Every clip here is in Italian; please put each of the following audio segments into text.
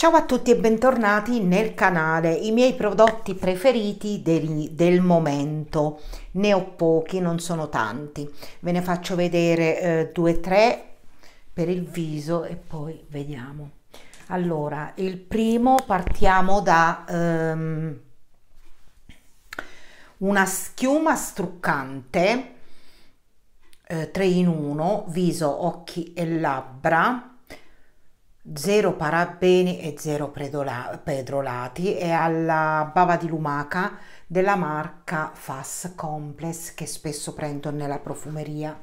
Ciao a tutti e bentornati nel canale, i miei prodotti preferiti del, del, momento, ne ho pochi, non sono tanti, ve ne faccio vedere eh, due o tre per il viso e poi vediamo. Allora, il primo partiamo da ehm, una schiuma struccante eh, 3 in 1, viso, occhi e labbra, zero parabeni e zero pedrolati e alla bava di lumaca della marca Fass Complex che spesso prendo nella profumeria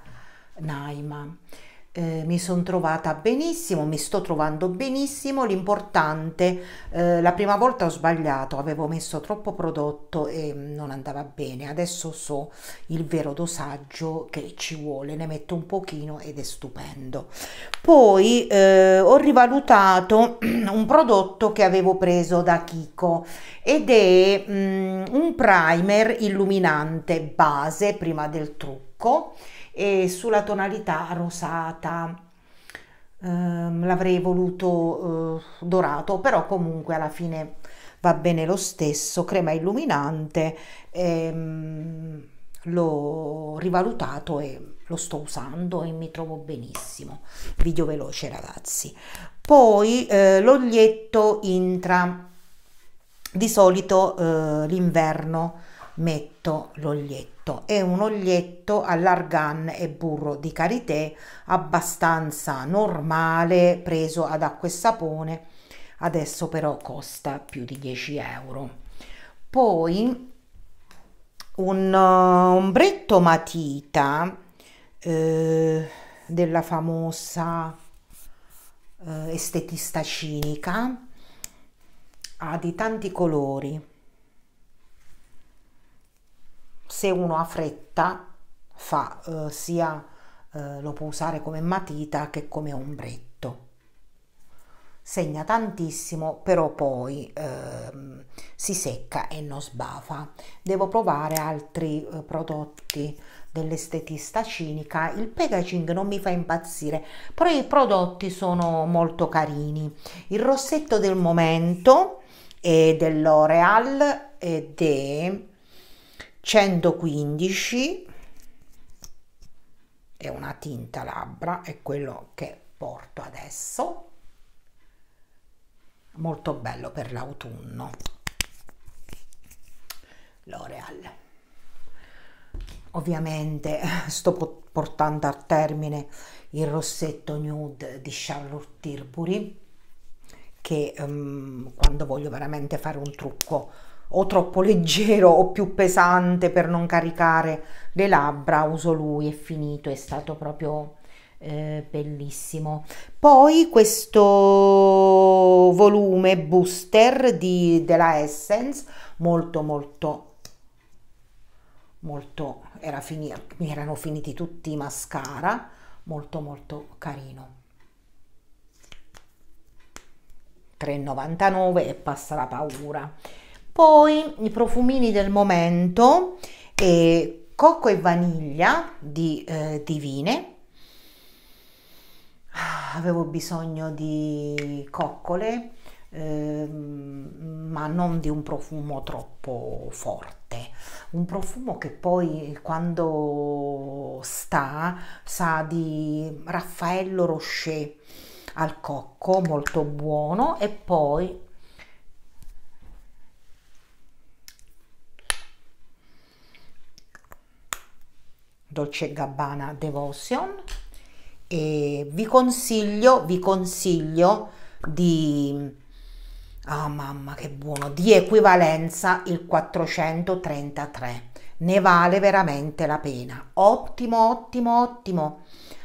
Naima eh, mi sono trovata benissimo, mi sto trovando benissimo, l'importante, eh, la prima volta ho sbagliato, avevo messo troppo prodotto e non andava bene, adesso so il vero dosaggio che ci vuole, ne metto un pochino ed è stupendo. Poi eh, ho rivalutato un prodotto che avevo preso da Kiko ed è mm, un primer illuminante base prima del trucco secco e sulla tonalità rosata. Um, l'avrei voluto uh, dorato, però comunque alla fine va bene lo stesso, crema illuminante, ehm, l'ho rivalutato e lo sto usando e mi trovo benissimo. Video veloce ragazzi. Poi eh, l'oglietto intra, di solito eh, l'inverno metto l'oglietto. È un olietto all'argan e burro di karité abbastanza normale, preso ad acqua e sapone. Adesso però costa più di 10 euro. Poi un uh, ombretto matita eh, della famosa eh, estetista cinica ha di tanti colori se uno ha fretta fa eh, sia eh, lo può usare come matita che come ombretto segna tantissimo però poi eh, si secca e non sbafa devo provare altri eh, prodotti dell'estetista cinica il packaging non mi fa impazzire però i prodotti sono molto carini il rossetto del momento è dell'Oreal ed è 115 è una tinta labbra è quello che porto adesso molto bello per l'autunno l'oreal ovviamente sto portando a termine il rossetto nude di Charlotte Tilbury che um, quando voglio veramente fare un trucco o troppo leggero o più pesante per non caricare le labbra, uso lui, è finito, è stato proprio eh, bellissimo. Poi questo volume booster di, della Essence, molto molto molto era finito, mi erano finiti tutti i mascara, molto molto carino. 3,99 e passa la paura. Poi i profumini del momento, eh, cocco e vaniglia di eh, Divine. Ah, avevo bisogno di coccole, ehm, ma non di un profumo troppo forte, un profumo che poi quando sta sa di Raffaello Rocher al cocco, molto buono, e poi Dolce Gabbana Devotion e vi consiglio, vi consiglio di, ah mamma che buono, di equivalenza il 433, ne vale veramente la pena, ottimo, ottimo, ottimo.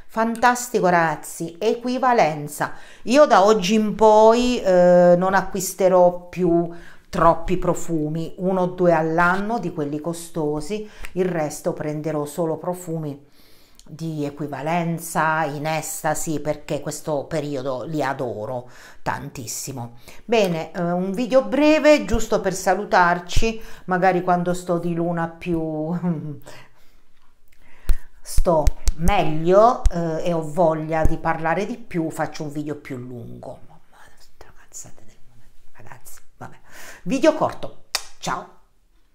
Fantastico ragazzi, equivalenza. Io da oggi in poi eh, non acquisterò più troppi profumi, uno o due all'anno di quelli costosi, il resto prenderò solo profumi di equivalenza in estasi perché questo periodo li adoro tantissimo bene eh, un video breve giusto per salutarci magari quando sto di luna più sto meglio eh, e ho voglia di parlare di più faccio un video più lungo Video corto. Ciao!